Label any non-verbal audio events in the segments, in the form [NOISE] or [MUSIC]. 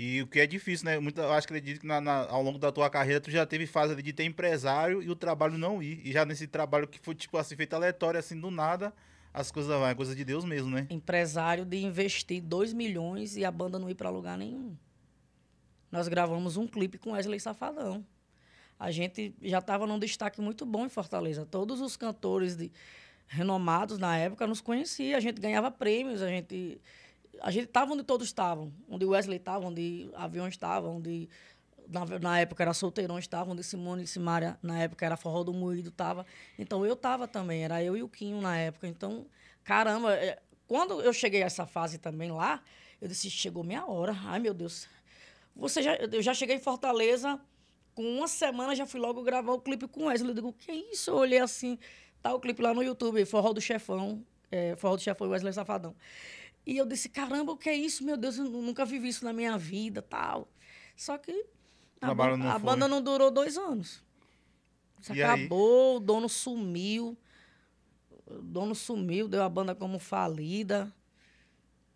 E o que é difícil, né? Muito, eu acho que acredito que na, na, ao longo da tua carreira tu já teve fase de ter empresário e o trabalho não ir. E já nesse trabalho que foi, tipo assim, feito aleatório, assim, do nada, as coisas vão. É coisa de Deus mesmo, né? Empresário de investir 2 milhões e a banda não ir para lugar nenhum. Nós gravamos um clipe com Wesley Safadão. A gente já estava num destaque muito bom em Fortaleza. Todos os cantores de, renomados na época nos conheciam. A gente ganhava prêmios, a gente a gente estava onde todos estavam, onde Wesley estava, onde Avião estava, onde na, na, época era Solteirão estava, onde Simone e Simária na época era Forró do Moído estava. Então eu estava também, era eu e o Quinho na época. Então, caramba, é, quando eu cheguei a essa fase também lá, eu disse, chegou minha hora. Ai, meu Deus. Você já, eu já cheguei em Fortaleza, com uma semana já fui logo gravar o clipe com Wesley. Eu digo, que isso? Eu olhei assim, tá o clipe lá no YouTube, Forró do Chefão, é, Forró do Chefão Wesley Safadão. E eu disse, caramba, o que é isso? Meu Deus, eu nunca vivi isso na minha vida, tal. Só que a, banda não, a banda não durou dois anos. Isso acabou, aí? o dono sumiu. O dono sumiu, deu a banda como falida.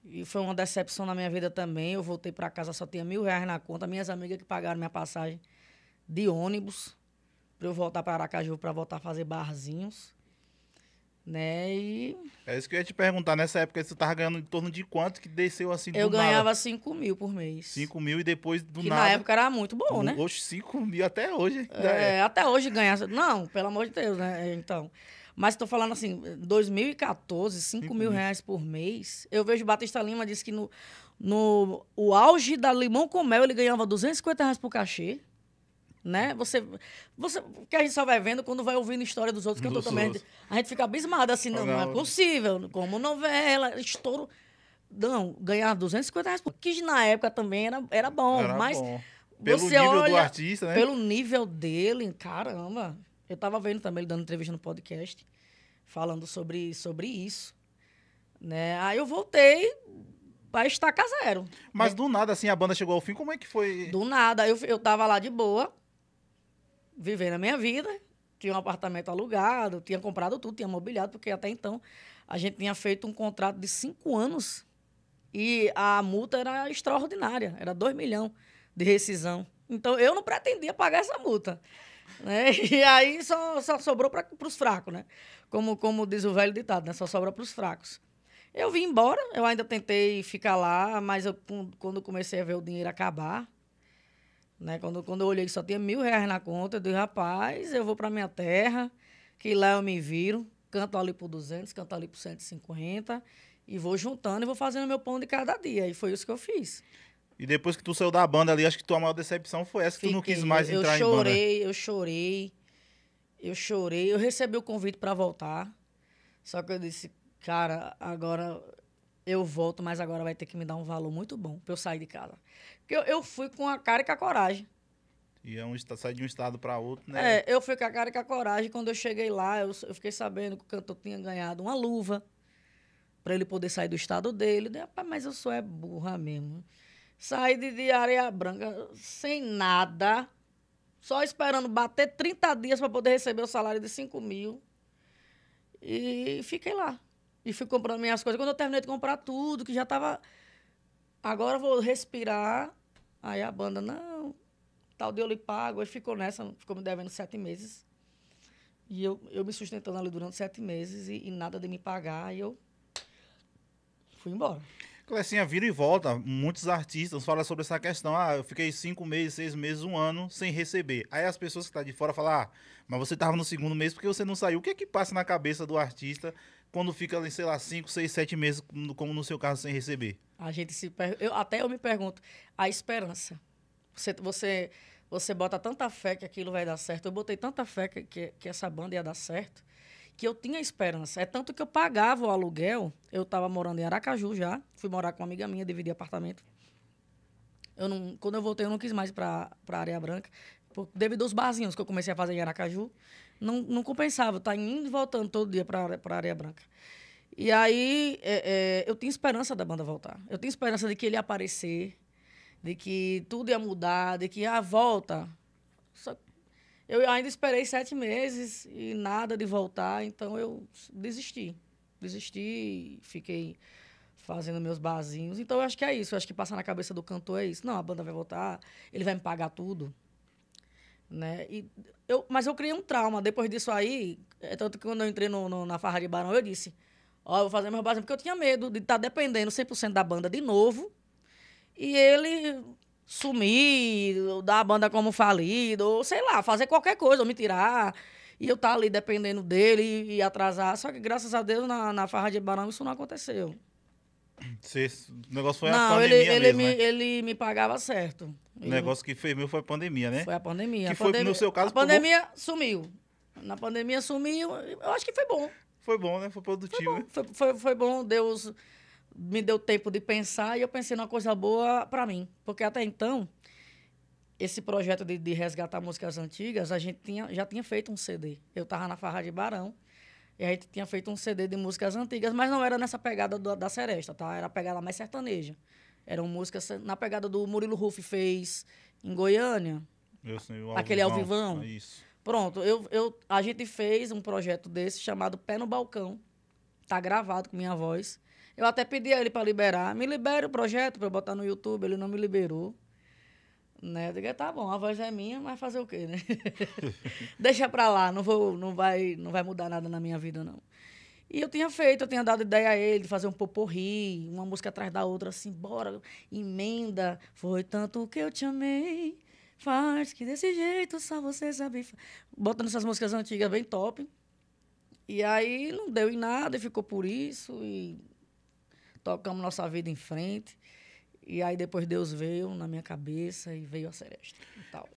E foi uma decepção na minha vida também. Eu voltei para casa, só tinha mil reais na conta. Minhas amigas que pagaram minha passagem de ônibus para eu voltar para Aracaju para voltar a fazer barzinhos né? E... É isso que eu ia te perguntar. Nessa época, você tava ganhando em torno de quanto que desceu assim do Eu ganhava nada? 5 mil por mês. 5 mil e depois do que nada... na época era muito bom, né? hoje 5 mil até hoje. É, é, até hoje ganhar... Não, pelo amor de Deus, né? É, então... Mas estou falando assim, 2014, 5, 5 mil, mil reais por mês. Eu vejo Batista Lima disse que no, no o auge da Limão com Mel ele ganhava 250 reais por cachê né? Você, você que a gente só vai vendo quando vai ouvindo a história dos outros cantores também. A gente, fica abismado assim, não, não, é possível, como novela, estouro. Não, ganhar 250 reais, porque na época também era, era bom, era mas bom. Pelo você nível olha, do artista, né? Pelo nível dele, caramba. Eu tava vendo também ele dando entrevista no podcast, falando sobre, sobre isso. Né? Aí eu voltei, para estaca zero. Mas é. do nada, assim, a banda chegou ao fim, como é que foi? Do nada, eu, eu tava lá de boa, vivendo a minha vida, tinha um apartamento alugado, tinha comprado tudo, tinha mobiliado, porque até então a gente tinha feito um contrato de cinco anos e a multa era extraordinária, era 2 milhões de rescisão. Então eu não pretendia pagar essa multa. Né? [LAUGHS] E aí só, só sobrou para os fracos, né? Como, como diz o velho ditado, né? Só sobra para os fracos. Eu vim embora, eu ainda tentei ficar lá, mas eu, quando comecei a ver o dinheiro acabar, né? Quando, quando eu olhei que só tinha mil reais na conta, eu disse, rapaz, eu vou para minha terra, que lá eu me viro, canto ali por 200, canto ali por 150, e vou juntando e vou fazendo meu pão de cada dia. E foi isso que eu fiz. E depois que tu saiu da banda ali, acho que tua maior decepção foi essa, que Fiquei, tu não quis mais entrar chorei, em banda. Eu chorei, eu chorei, eu chorei. Eu recebi o convite para voltar, só que eu disse, cara, agora eu volto, mas agora vai ter que me dar um valor muito bom para eu sair de casa. Porque eu, eu, fui com a cara e com a coragem. E é um, sai de um estado para outro, né? É, eu fui com a cara e com a coragem. Quando eu cheguei lá, eu, eu fiquei sabendo que o cantor tinha ganhado uma luva para ele poder sair do estado dele. Eu, mas eu sou é burra mesmo. Saí de, de Areia Branca sem nada, só esperando bater 30 dias para poder receber o salário de 5 mil. E fiquei lá. E fui comprando minhas coisas. Quando eu terminei de comprar tudo, que já estava Agora vou respirar. Aí a banda, não, tal deu eu lhe pago. Aí ficou nessa, ficou me devendo sete meses. E eu, eu me sustentando ali durante sete meses e, e nada de me pagar. E eu fui embora. Clecinha vira e volta. Muitos artistas falam sobre essa questão. Ah, eu fiquei cinco meses, seis meses, um ano sem receber. Aí as pessoas que estão tá de fora falam, ah, mas você estava no segundo mês porque você não saiu. O que é que passa na cabeça do artista quando fica, sei lá, 5, 6, 7 meses, como no seu caso, sem receber? A gente se per... eu, Até eu me pergunto, a esperança. Você, você, você bota tanta fé que aquilo vai dar certo. Eu botei tanta fé que, que, que essa banda ia dar certo, que eu tinha esperança. É tanto que eu pagava o aluguel. Eu estava morando em Aracaju já. Fui morar com uma amiga minha, dividi apartamento. Eu não, quando eu voltei, eu não quis mais para a Areia Branca. Por, devido aos barzinhos que eu comecei a fazer em Aracaju não, não compensava estar tá indo e voltando todo dia para a Areia Branca. E aí é, é, eu tinha esperança da banda voltar. Eu tinha esperança de que ele ia aparecer, de que tudo ia mudar, de que a ah, volta. Só eu ainda esperei sete meses e nada de voltar, então eu desisti. Desisti, fiquei fazendo meus barzinhos. Então eu acho que é isso. Eu acho que passar na cabeça do cantor é isso. Não, a banda vai voltar, ele vai me pagar tudo. Né? E eu, mas eu criei um trauma. Depois disso aí, é tanto que quando eu entrei no, no na farra de Barão, eu disse, ó, eu vou fazer meu barzinho, porque eu tinha medo de estar tá dependendo 100% da banda de novo. E ele sumir, dar a banda como falido, ou sei lá, fazer qualquer coisa, ou me tirar. E eu estar tá ali dependendo dele e, e atrasar. Só que graças a Deus, na, na farra de Barão, isso não aconteceu se o negócio foi não, a pandemia ele, ele me, né? ele me pagava certo. O negócio que fez meu foi a pandemia, né? Foi a pandemia. Que a foi, pandemia, no seu caso, A pandemia sumiu. Na pandemia sumiu. Eu acho que foi bom. Foi bom, né? Foi produtivo. Foi bom, né? foi, foi, foi bom Deus me deu tempo de pensar e eu pensei numa coisa boa para mim. Porque até então, esse projeto de, de, resgatar músicas antigas, a gente tinha, já tinha feito um CD. Eu tava na Farra de Barão. E a gente tinha feito um CD de músicas antigas, mas não era nessa pegada do, da Seresta, tá? Era a pegada mais sertaneja. Eram músicas na pegada do Murilo Ruff fez em Goiânia. Eu sei, o Aquele Alvivão. Alvivão. É isso. Pronto, eu, eu, a gente fez um projeto desse chamado Pé no Balcão. Tá gravado com minha voz. Eu até pedi a ele para liberar. Me libere o projeto para eu botar no YouTube. Ele não me liberou. Né? Eu digo, tá bom, a voz é minha, mas fazer o quê, né? [LAUGHS] Deixa pra lá, não, vou, não, vai, não vai mudar nada na minha vida, não. E eu tinha feito, eu tinha dado ideia a ele de fazer um poporri, uma música atrás da outra, assim, bora, emenda. Foi tanto que eu te amei, faz que desse jeito só você sabe. Botando essas músicas antigas bem top. E aí não deu em nada e ficou por isso. E tocamos nossa vida em frente. E aí depois Deus veio na minha cabeça e veio a Seresta. Tal.